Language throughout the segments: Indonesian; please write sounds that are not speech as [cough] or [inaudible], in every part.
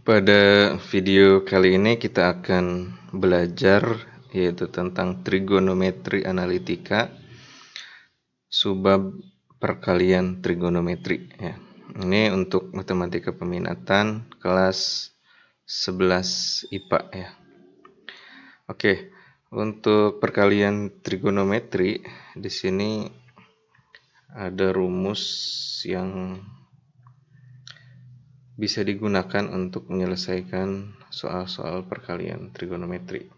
Pada video kali ini kita akan belajar yaitu tentang trigonometri analitika subbab perkalian trigonometri ya. Ini untuk matematika peminatan kelas 11 IPA ya. Oke, untuk perkalian trigonometri di sini ada rumus yang bisa digunakan untuk menyelesaikan soal-soal perkalian trigonometri.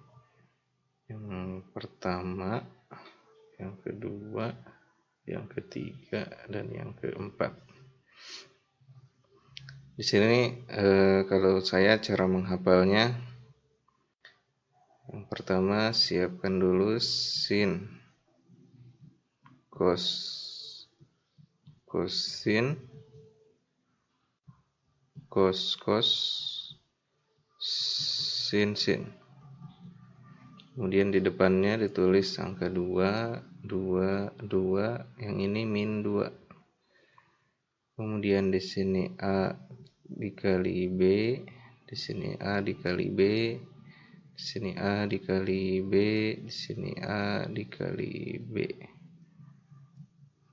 Yang pertama, yang kedua, yang ketiga, dan yang keempat. Di sini eh, kalau saya cara menghafalnya, yang pertama siapkan dulu sin, cos, cosin, kos kos sin sin kemudian di depannya ditulis angka 2 2 2 yang ini min 2 kemudian di sini A dikali B di sini A dikali B di sini A dikali B di sini A dikali B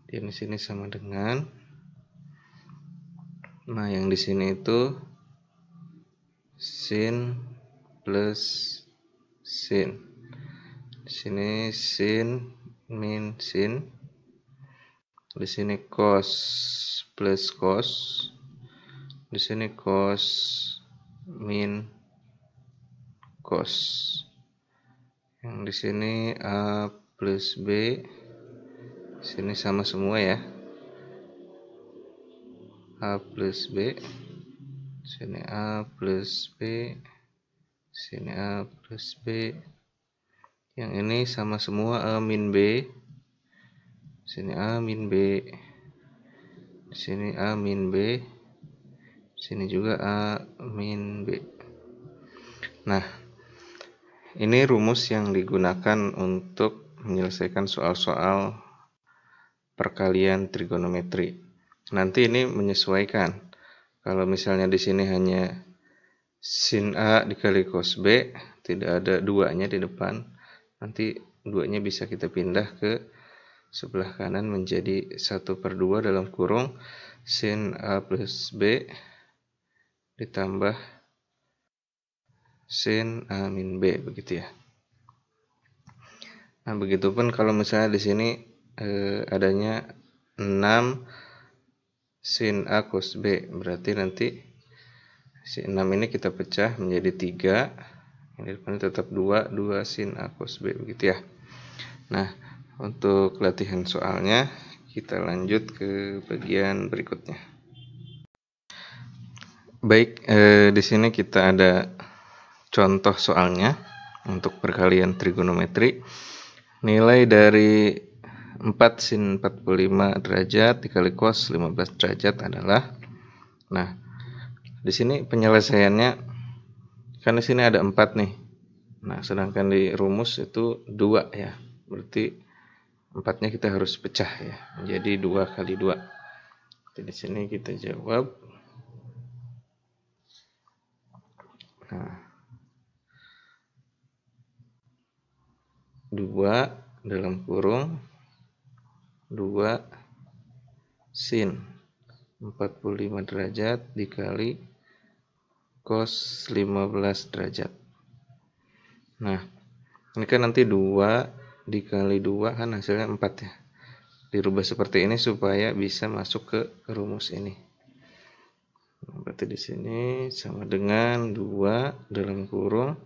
dan di sini sama dengan Nah, yang di sini itu sin plus sin. Di sini sin min sin. Di sini cos plus cos. Di sini cos min cos. Yang di sini a plus b. Di sini sama semua ya. A plus B sini A plus B sini A plus B yang ini sama semua A min B sini A min B sini A min B sini juga A min B nah ini rumus yang digunakan untuk menyelesaikan soal-soal perkalian trigonometri Nanti ini menyesuaikan. Kalau misalnya di sini hanya sin A dikali cos B, tidak ada duanya di depan. Nanti duanya bisa kita pindah ke sebelah kanan menjadi 1 per 2 dalam kurung sin A plus B ditambah sin A min B begitu ya. Nah, begitupun kalau misalnya di sini eh, adanya 6 sin A cos B. Berarti nanti si 6 ini kita pecah menjadi 3. Ini depannya tetap 2, 2 sin A cos B begitu ya. Nah, untuk latihan soalnya kita lanjut ke bagian berikutnya. Baik, eh, di sini kita ada contoh soalnya untuk perkalian trigonometri. Nilai dari 4 sin 45 derajat dikali cos 15 derajat adalah nah di sini penyelesaiannya kan di sini ada 4 nih nah sedangkan di rumus itu 2 ya berarti 4 nya kita harus pecah ya Jadi 2 kali 2 jadi di sini kita jawab nah 2 dalam kurung 2 sin 45 derajat dikali cos 15 derajat. Nah, ini kan nanti 2 dikali 2 kan hasilnya 4 ya. Dirubah seperti ini supaya bisa masuk ke rumus ini. Nah, berarti di sini sama dengan 2 dalam kurung.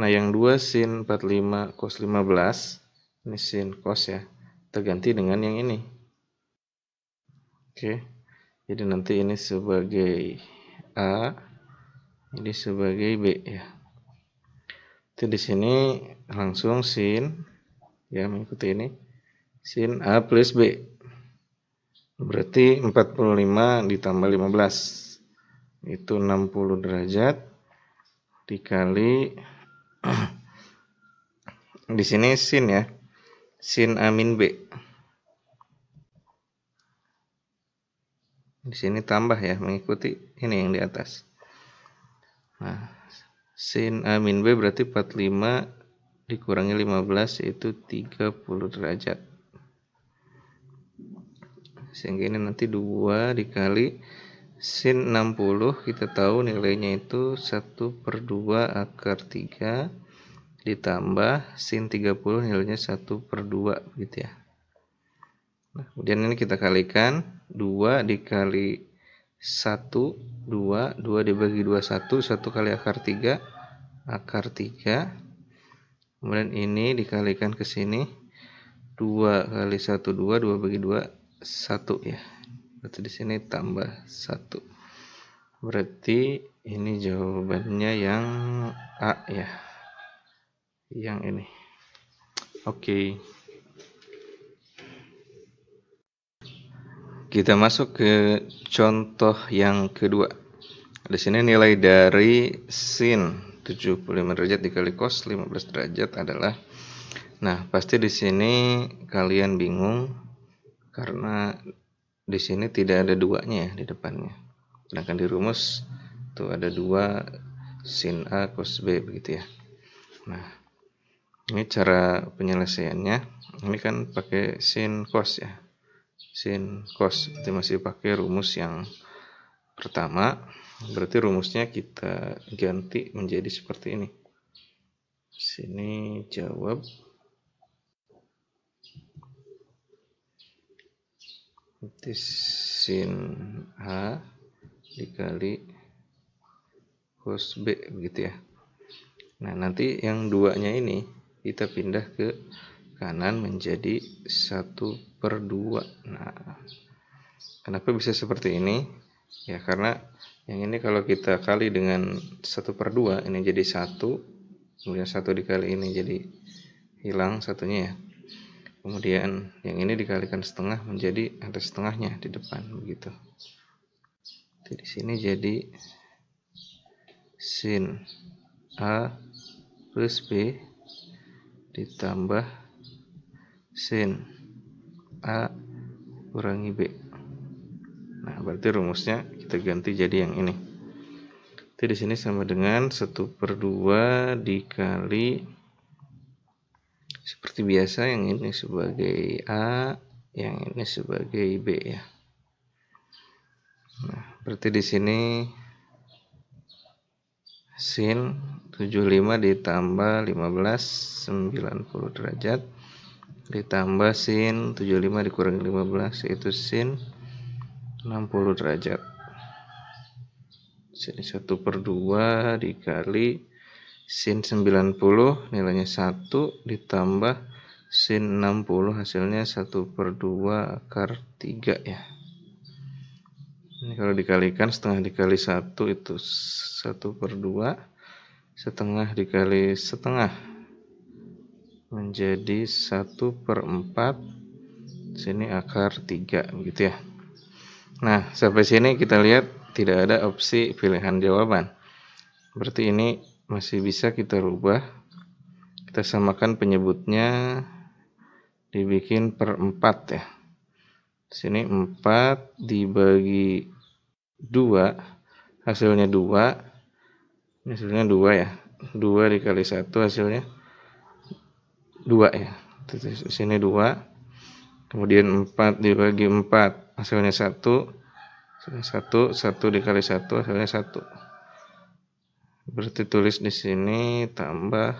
Nah, yang 2 sin 45 cos 15. Ini sin cos ya terganti dengan yang ini oke jadi nanti ini sebagai A ini sebagai B ya itu di sini langsung sin ya mengikuti ini sin A plus B berarti 45 ditambah 15 itu 60 derajat dikali [clears throat] di sini sin ya sin A min B. Di sini tambah ya, mengikuti ini yang di atas. Nah, sin A min B berarti 45 dikurangi 15 itu 30 derajat. Sehingga ini nanti 2 dikali sin 60 kita tahu nilainya itu 1 per 2 akar 3 ditambah sin 30 nilainya 1 per 2 gitu ya. Nah, kemudian ini kita kalikan 2 dikali 1, 2, 2 dibagi 2, 1, 1 kali akar 3, akar 3. Kemudian ini dikalikan ke sini, 2 kali 1, 2, 2 bagi 2, 1 ya. Berarti di sini tambah 1. Berarti ini jawabannya yang A ya yang ini oke okay. kita masuk ke contoh yang kedua di sini nilai dari sin 75 derajat dikali cos 15 derajat adalah nah pasti di sini kalian bingung karena di sini tidak ada duanya ya di depannya sedangkan di rumus itu ada dua sin a cos b begitu ya nah ini cara penyelesaiannya ini kan pakai sin cos ya sin cos itu masih pakai rumus yang pertama berarti rumusnya kita ganti menjadi seperti ini sini jawab itu sin H dikali cos B begitu ya nah nanti yang duanya ini kita pindah ke kanan menjadi satu per 2 nah kenapa bisa seperti ini ya karena yang ini kalau kita kali dengan satu per 2 ini jadi satu, kemudian satu dikali ini jadi hilang satunya ya kemudian yang ini dikalikan setengah menjadi ada setengahnya di depan begitu jadi sini jadi sin A plus B ditambah sin A kurangi B nah berarti rumusnya kita ganti jadi yang ini Jadi di sini sama dengan 1 per 2 dikali seperti biasa yang ini sebagai A yang ini sebagai B ya nah berarti di sini sin 75 ditambah 15 90 derajat ditambah sin 75 dikurangi 15 yaitu sin 60 derajat sin 1 per 2 dikali sin 90 nilainya 1 ditambah sin 60 hasilnya 1 per 2 akar 3 ya ini kalau dikalikan setengah dikali satu itu satu per dua, setengah dikali setengah menjadi satu per empat. Sini akar tiga, begitu ya. Nah, sampai sini kita lihat tidak ada opsi pilihan jawaban. Berarti ini masih bisa kita rubah. Kita samakan penyebutnya dibikin per empat ya sini 4 dibagi 2 hasilnya 2 ini hasilnya 2 ya 2 dikali 1 hasilnya 2 ya di sini 2 kemudian 4 dibagi 4 hasilnya 1 1 1 dikali 1 hasilnya 1 berarti tulis di sini tambah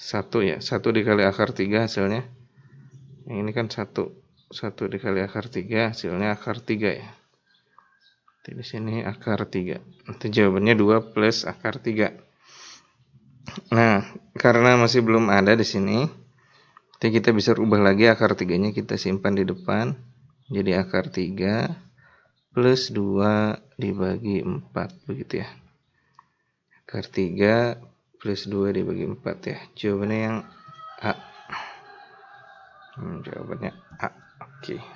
1 ya 1 dikali akar 3 hasilnya yang ini kan 1 1 dikali akar 3 hasilnya akar 3 ya jadi di sini akar 3 nanti jawabannya 2 plus akar 3 nah karena masih belum ada di sini nanti kita bisa ubah lagi akar 3 nya kita simpan di depan jadi akar 3 plus 2 dibagi 4 begitu ya akar 3 plus 2 dibagi 4 ya jawabannya yang A hmm, jawabannya A Okay